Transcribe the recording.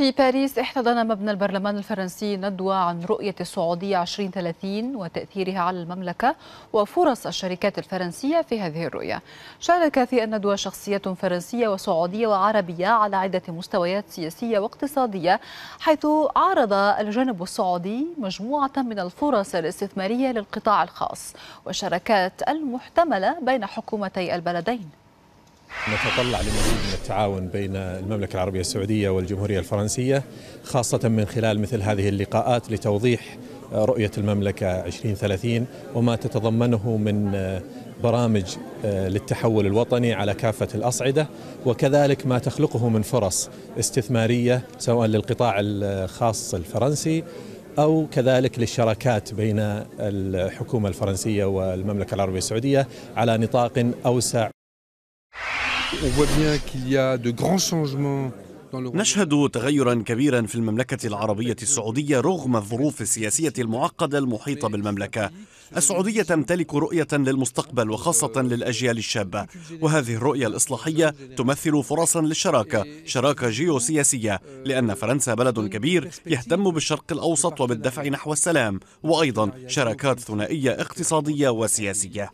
في باريس احتضن مبنى البرلمان الفرنسي ندوة عن رؤية السعودية 2030 وتأثيرها على المملكة وفرص الشركات الفرنسية في هذه الرؤية. شارك في الندوة شخصيات فرنسية وسعودية وعربية على عدة مستويات سياسية واقتصادية حيث عرض الجانب السعودي مجموعة من الفرص الاستثمارية للقطاع الخاص والشراكات المحتملة بين حكومتي البلدين. نتطلع لمزيد من التعاون بين المملكة العربية السعودية والجمهورية الفرنسية خاصة من خلال مثل هذه اللقاءات لتوضيح رؤية المملكة 2030 وما تتضمنه من برامج للتحول الوطني على كافة الأصعدة وكذلك ما تخلقه من فرص استثمارية سواء للقطاع الخاص الفرنسي أو كذلك للشراكات بين الحكومة الفرنسية والمملكة العربية السعودية على نطاق أوسع نشهد تغيرا كبيرا في المملكة العربية السعودية رغم الظروف السياسية المعقدة المحيطة بالمملكة السعودية تمتلك رؤية للمستقبل وخاصة للأجيال الشابة وهذه الرؤية الإصلاحية تمثل فرصا للشراكة شراكة جيوسياسية لأن فرنسا بلد كبير يهتم بالشرق الأوسط وبالدفع نحو السلام وأيضا شراكات ثنائية اقتصادية وسياسية